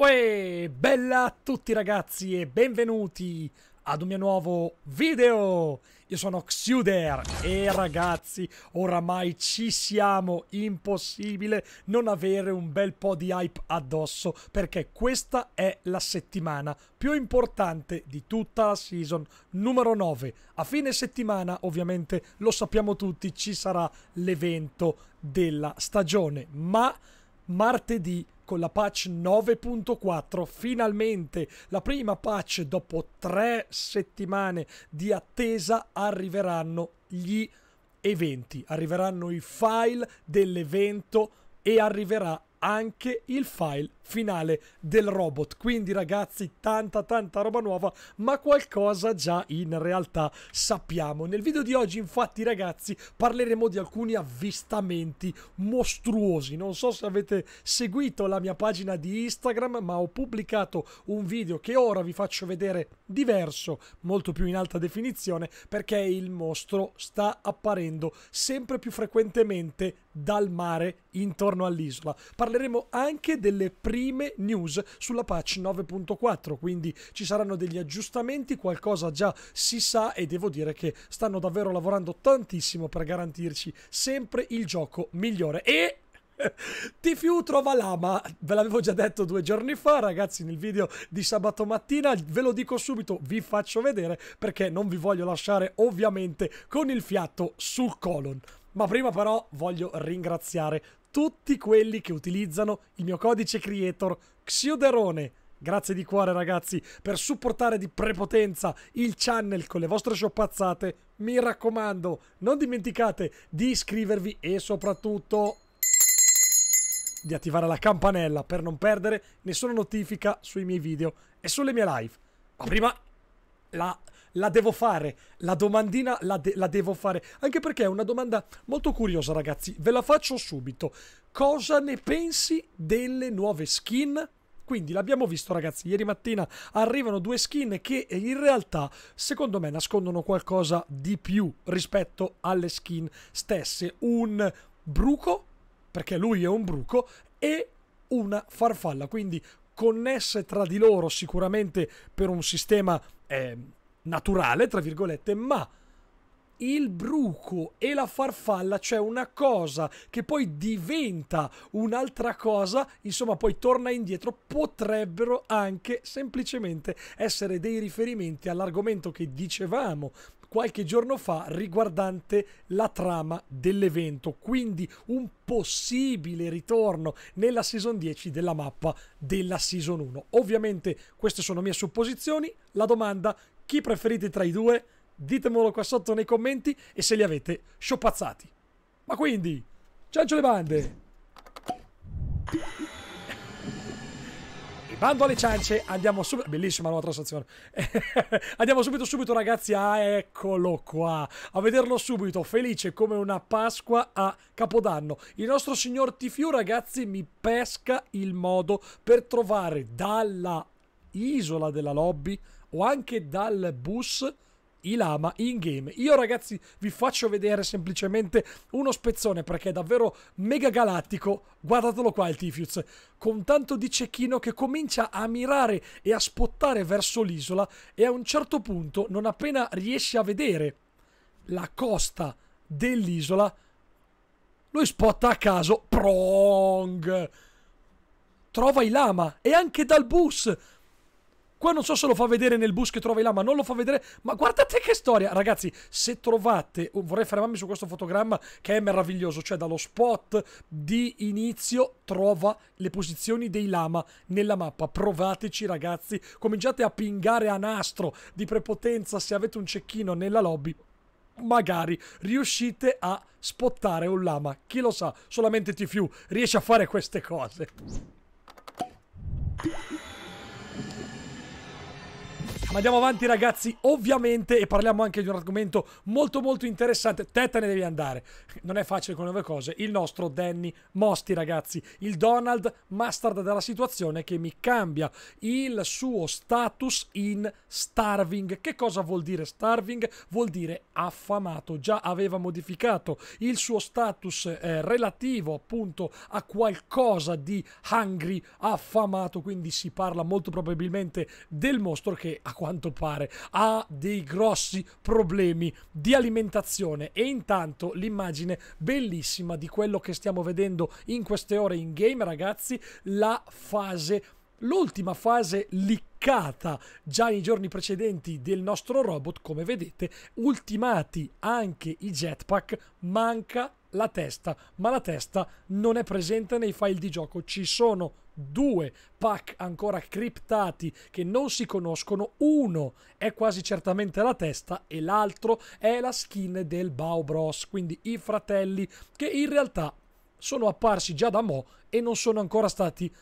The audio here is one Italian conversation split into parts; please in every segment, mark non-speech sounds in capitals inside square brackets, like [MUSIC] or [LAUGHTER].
Uè, bella a tutti ragazzi e benvenuti ad un mio nuovo video! Io sono Xuder e ragazzi, oramai ci siamo, impossibile non avere un bel po' di hype addosso perché questa è la settimana più importante di tutta la season numero 9. A fine settimana, ovviamente, lo sappiamo tutti, ci sarà l'evento della stagione, ma martedì con la patch 9.4 finalmente la prima patch dopo tre settimane di attesa arriveranno gli eventi arriveranno i file dell'evento e arriverà anche il file finale del robot. Quindi ragazzi, tanta tanta roba nuova, ma qualcosa già in realtà sappiamo. Nel video di oggi infatti ragazzi parleremo di alcuni avvistamenti mostruosi. Non so se avete seguito la mia pagina di Instagram, ma ho pubblicato un video che ora vi faccio vedere diverso, molto più in alta definizione, perché il mostro sta apparendo sempre più frequentemente dal mare intorno all'isola. Par parleremo anche delle prime news sulla patch 9.4, quindi ci saranno degli aggiustamenti, qualcosa già si sa e devo dire che stanno davvero lavorando tantissimo per garantirci sempre il gioco migliore. E [LAUGHS] Tfiu trova lama, ve l'avevo già detto due giorni fa ragazzi nel video di sabato mattina, ve lo dico subito, vi faccio vedere perché non vi voglio lasciare ovviamente con il fiato sul colon. Ma prima però voglio ringraziare tutti quelli che utilizzano il mio codice creator Xioderone. Grazie di cuore ragazzi per supportare di prepotenza il channel con le vostre sciopazzate. Mi raccomando, non dimenticate di iscrivervi e soprattutto di attivare la campanella per non perdere nessuna notifica sui miei video e sulle mie live. Ma prima la la devo fare. La domandina la, de la devo fare. Anche perché è una domanda molto curiosa, ragazzi. Ve la faccio subito. Cosa ne pensi delle nuove skin? Quindi l'abbiamo visto ragazzi, ieri mattina arrivano due skin che eh, in realtà secondo me nascondono qualcosa di più rispetto alle skin stesse. Un bruco, perché lui è un bruco, e una farfalla. Quindi connesse tra di loro sicuramente per un sistema... Eh, naturale, tra virgolette, ma il bruco e la farfalla cioè una cosa che poi diventa un'altra cosa, insomma poi torna indietro, potrebbero anche semplicemente essere dei riferimenti all'argomento che dicevamo qualche giorno fa riguardante la trama dell'evento, quindi un possibile ritorno nella season 10 della mappa della season 1. Ovviamente queste sono mie supposizioni, la domanda chi preferite tra i due? Ditemelo qua sotto nei commenti e se li avete sciopazzati. Ma quindi, ciancio le bande! E bando alle ciance, andiamo subito... Bellissima nuova transazione. [LAUGHS] andiamo subito, subito ragazzi, ah, eccolo qua. A vederlo subito, felice come una Pasqua a Capodanno. Il nostro signor Tifiu, ragazzi, mi pesca il modo per trovare dalla isola della lobby o anche dal bus i lama in game. Io ragazzi vi faccio vedere semplicemente uno spezzone perché è davvero mega galattico. Guardatelo qua il Tifius, con tanto di cecchino che comincia a mirare e a spottare verso l'isola e a un certo punto, non appena riesce a vedere la costa dell'isola, lui spotta a caso Prong. Trova i lama e anche dal bus Qua non so se lo fa vedere nel bus che trovi là, ma non lo fa vedere. Ma guardate che storia, ragazzi. Se trovate, oh, vorrei fermarmi su questo fotogramma che è meraviglioso. Cioè, dallo spot di inizio trova le posizioni dei lama nella mappa. Provateci, ragazzi. Cominciate a pingare a nastro di prepotenza se avete un cecchino nella lobby magari riuscite a spottare un lama. Chi lo sa, solamente TFU riesce a fare queste cose. Ma andiamo avanti ragazzi, ovviamente, e parliamo anche di un argomento molto molto interessante. Te te ne devi andare. Non è facile con le nuove cose. Il nostro Danny Mosti ragazzi, il Donald Mustard della situazione che mi cambia il suo status in starving. Che cosa vuol dire starving? Vuol dire affamato. Già aveva modificato il suo status eh, relativo appunto a qualcosa di hungry, affamato, quindi si parla molto probabilmente del mostro che ha quanto pare ha dei grossi problemi di alimentazione e intanto l'immagine bellissima di quello che stiamo vedendo in queste ore in game ragazzi la fase l'ultima fase liccata già nei giorni precedenti del nostro robot come vedete ultimati anche i jetpack manca la testa, ma la testa non è presente nei file di gioco. Ci sono due pack ancora criptati che non si conoscono. Uno è quasi certamente la testa e l'altro è la skin del Bao Bros, quindi i fratelli che in realtà sono apparsi già da mo' e non sono ancora stati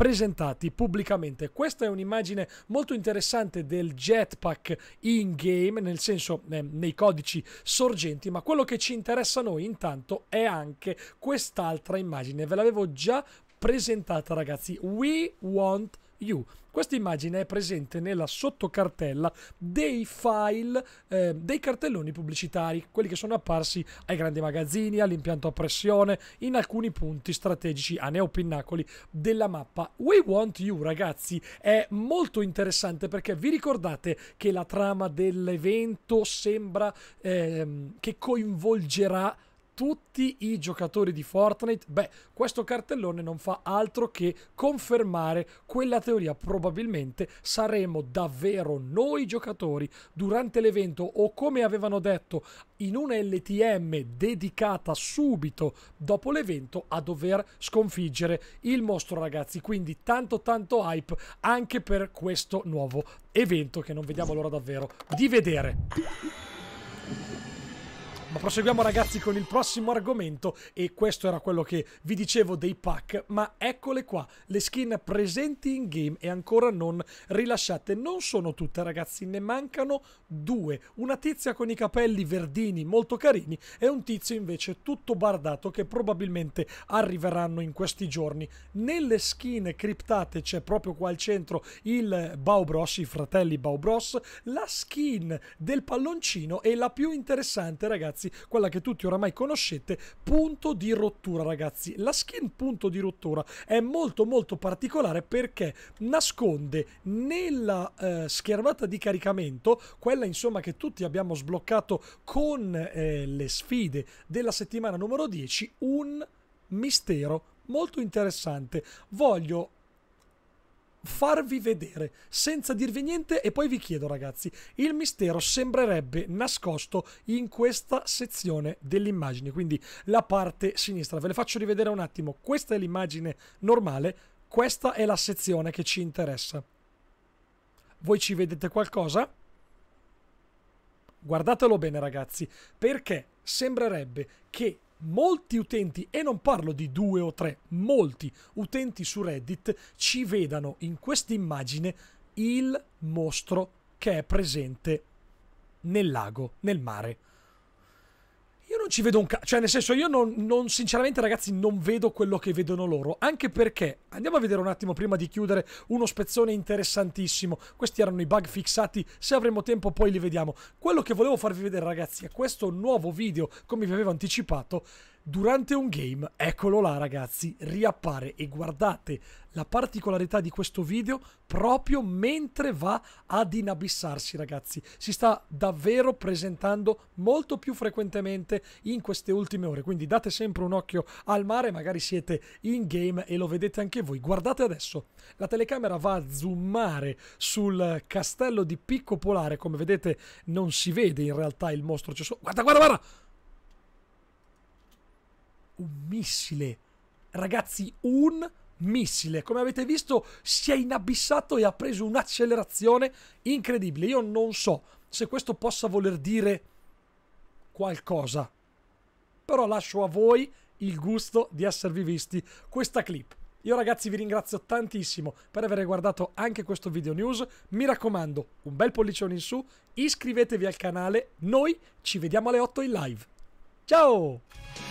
presentati pubblicamente. Questa è un'immagine molto interessante del jetpack in game, nel senso eh, nei codici sorgenti, ma quello che ci interessa a noi intanto è anche quest'altra immagine. Ve l'avevo già presentata ragazzi. We want You. Questa immagine è presente nella sottocartella dei file, eh, dei cartelloni pubblicitari, quelli che sono apparsi ai grandi magazzini, all'impianto a pressione, in alcuni punti strategici a neopinnacoli della mappa. We Want You, ragazzi, è molto interessante perché vi ricordate che la trama dell'evento sembra eh, che coinvolgerà tutti i giocatori di Fortnite, beh, questo cartellone non fa altro che confermare quella teoria. Probabilmente saremo davvero noi giocatori durante l'evento o come avevano detto in una LTM dedicata subito dopo l'evento a dover sconfiggere il mostro ragazzi. Quindi tanto tanto hype anche per questo nuovo evento che non vediamo l'ora davvero di vedere. Ma proseguiamo ragazzi con il prossimo argomento e questo era quello che vi dicevo dei pack, ma eccole qua, le skin presenti in game e ancora non rilasciate. Non sono tutte ragazzi, ne mancano due. Una tizia con i capelli verdini molto carini e un tizio invece tutto bardato che probabilmente arriveranno in questi giorni. Nelle skin criptate c'è proprio qua al centro il Baubros, i fratelli Baubros, la skin del palloncino è la più interessante ragazzi ragazzi, quella che tutti oramai conoscete, punto di rottura ragazzi. La skin punto di rottura è molto molto particolare perché nasconde nella eh, schermata di caricamento, quella insomma che tutti abbiamo sbloccato con eh, le sfide della settimana numero 10, un mistero molto interessante. Voglio farvi vedere senza dirvi niente e poi vi chiedo ragazzi il mistero sembrerebbe nascosto in questa sezione dell'immagine quindi la parte sinistra ve le faccio rivedere un attimo questa è l'immagine normale questa è la sezione che ci interessa voi ci vedete qualcosa? guardatelo bene ragazzi perché sembrerebbe che molti utenti, e non parlo di due o tre, molti utenti su Reddit ci vedano in questa immagine il mostro che è presente nel lago, nel mare ci vedo un cazzo. Cioè, nel senso, io non, non, sinceramente, ragazzi, non vedo quello che vedono loro. Anche perché andiamo a vedere un attimo prima di chiudere uno spezzone interessantissimo. Questi erano i bug fixati. Se avremo tempo, poi li vediamo. Quello che volevo farvi vedere, ragazzi, è questo nuovo video, come vi avevo anticipato. Durante un game, eccolo là ragazzi, riappare e guardate la particolarità di questo video proprio mentre va ad inabissarsi ragazzi. Si sta davvero presentando molto più frequentemente in queste ultime ore, quindi date sempre un occhio al mare, magari siete in game e lo vedete anche voi. Guardate adesso, la telecamera va a zoomare sul castello di Picco Polare, come vedete non si vede in realtà il mostro, guarda guarda guarda! un missile. Ragazzi, un missile. Come avete visto, si è inabissato e ha preso un'accelerazione incredibile. Io non so se questo possa voler dire qualcosa. Però lascio a voi il gusto di esservi visti questa clip. Io ragazzi vi ringrazio tantissimo per aver guardato anche questo video news, mi raccomando un bel pollicione in su, iscrivetevi al canale, noi ci vediamo alle 8 in live. Ciao!